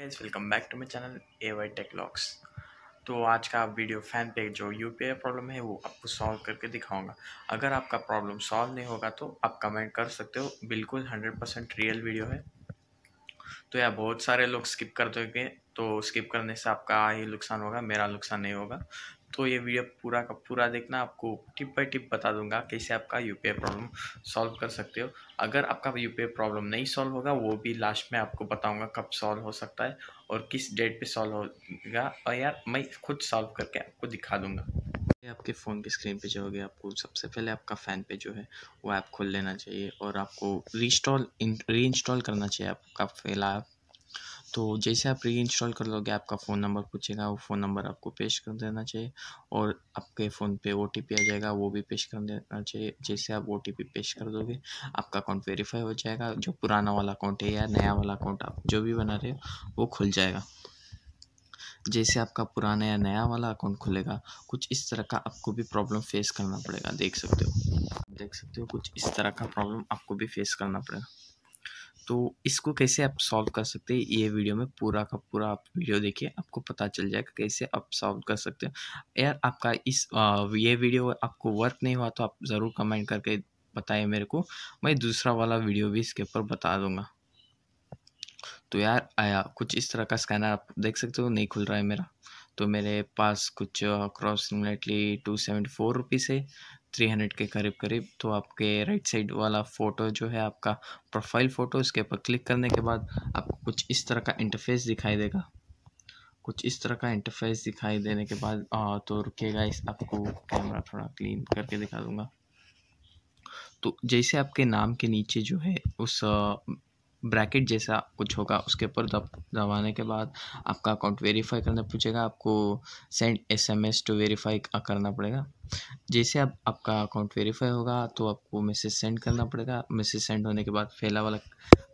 guys welcome back to my channel A Y tech locks तो आज का video fan पे जो यू पी आई प्रॉब्लम है वो आपको सॉल्व करके दिखाऊंगा अगर आपका प्रॉब्लम सॉल्व नहीं होगा तो आप कमेंट कर सकते हो बिल्कुल हंड्रेड परसेंट रियल वीडियो है तो यार बहुत सारे लोग स्किप कर दोगे तो स्किप करने से आपका ही नुकसान होगा मेरा नुकसान नहीं होगा तो ये वीडियो पूरा का पूरा देखना आपको टिप बाई टिप बता दूंगा कैसे आपका यू प्रॉब्लम सॉल्व कर सकते हो अगर आपका यू प्रॉब्लम नहीं सॉल्व होगा वो भी लास्ट में आपको बताऊंगा कब सॉल्व हो सकता है और किस डेट पे सॉल्व होगा और यार मैं खुद सॉल्व करके आपको दिखा दूंगा आपके फ़ोन की स्क्रीन पे जो गया आपको सबसे पहले आपका फ़ैन पे जो है वो ऐप खोल लेना चाहिए और आपको रिस्टॉल री इंस्टॉल करना चाहिए आपका पहला ऐप तो जैसे आप री इंस्टॉल कर लोगे आपका फ़ोन नंबर पूछेगा वो फ़ोन नंबर आपको पेश कर देना चाहिए और आपके फ़ोन पे ओ आ जाएगा वो भी पेश कर देना चाहिए जैसे आप ओ पेश कर दोगे आपका अकाउंट वेरीफाई हो जाएगा जो पुराना वाला अकाउंट है या नया वाला अकाउंट आप जो भी बना रहे हो वो खुल जाएगा जैसे आपका पुराना या नया वाला अकाउंट खुलेगा कुछ इस तरह का आपको भी प्रॉब्लम फेस करना पड़ेगा देख सकते हो देख सकते हो कुछ इस तरह का प्रॉब्लम आपको भी फेस करना पड़ेगा तो इसको कैसे आप सॉल्व कर सकते हैं ये वीडियो में पूरा का पूरा आप वीडियो देखिए आपको पता चल जाएगा कैसे आप सॉल्व कर सकते हो यार आपका इस आ, ये वीडियो आपको वर्क नहीं हुआ तो आप ज़रूर कमेंट करके बताइए मेरे को मैं दूसरा वाला वीडियो भी इसके ऊपर बता दूंगा तो यार आया कुछ इस तरह का स्कैनर आप देख सकते हो नहीं खुल रहा है मेरा तो मेरे पास कुछ approximately two seventy four rupees है थ्री हंड्रेड के करीब करीब तो आपके राइट साइड वाला फ़ोटो जो है आपका प्रोफाइल फ़ोटो इसके ऊपर क्लिक करने के बाद आपको कुछ इस तरह का इंटरफेस दिखाई देगा कुछ इस तरह का इंटरफेस दिखाई देने के बाद आ, तो रुकेगा इस आपको कैमरा थोड़ा क्लीन करके दिखा दूँगा तो जैसे आपके नाम के नीचे जो है उस ब्रैकेट जैसा कुछ होगा उसके ऊपर दब दबाने के बाद आपका अकाउंट वेरीफाई करना पूछेगा आपको सेंड एसएमएस टू वेरीफाई करना पड़ेगा जैसे आप आपका अकाउंट वेरीफाई होगा तो आपको मैसेज सेंड करना पड़ेगा मैसेज सेंड होने के बाद फैला वाला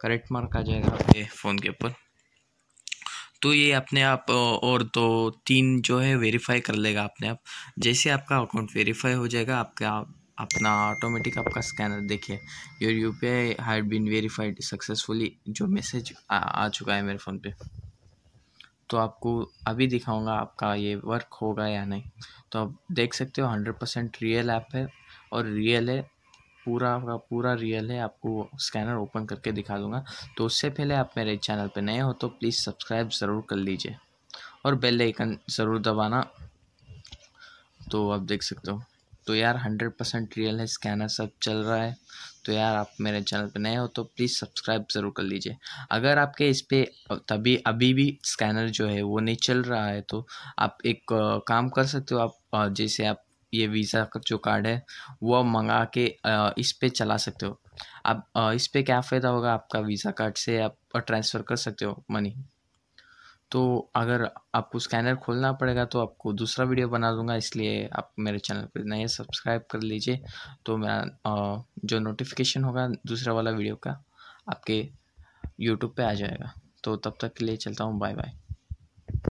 करेक्ट मार्क आ जाएगा आपके फ़ोन के ऊपर तो ये अपने आप और तो तीन जो है वेरीफाई कर लेगा अपने आप जैसे आपका अकाउंट वेरीफाई हो जाएगा आपका अपना ऑटोमेटिक आपका स्कैनर देखिए your U P I had been verified successfully जो मैसेज आ, आ चुका है मेरे फ़ोन पे तो आपको अभी दिखाऊँगा आपका ये वर्क होगा या नहीं तो आप देख सकते हो हंड्रेड परसेंट रियल ऐप है और रियल है पूरा का पूरा रियल है आपको स्कैनर ओपन करके दिखा दूंगा तो उससे पहले आप मेरे चैनल पर नए हो तो प्लीज़ सब्सक्राइब ज़रूर कर लीजिए और बेल आइकन ज़रूर दबाना तो आप देख सकते हो तो यार हंड्रेड परसेंट रियल है स्कैनर सब चल रहा है तो यार आप मेरे चैनल पे नए हो तो प्लीज़ सब्सक्राइब ज़रूर कर लीजिए अगर आपके इस पर तभी अभी भी स्कैनर जो है वो नहीं चल रहा है तो आप एक काम कर सकते हो आप जैसे आप ये वीज़ा का जो कार्ड है वो मंगा के इस पर चला सकते हो आप इस पर क्या फ़ायदा होगा आपका वीज़ा कार्ड से आप ट्रांसफ़र कर सकते हो मनी तो अगर आपको स्कैनर खोलना पड़ेगा तो आपको दूसरा वीडियो बना दूंगा इसलिए आप मेरे चैनल पर नए सब्सक्राइब कर लीजिए तो मेरा जो नोटिफिकेशन होगा दूसरा वाला वीडियो का आपके यूट्यूब पे आ जाएगा तो तब तक के लिए चलता हूँ बाय बाय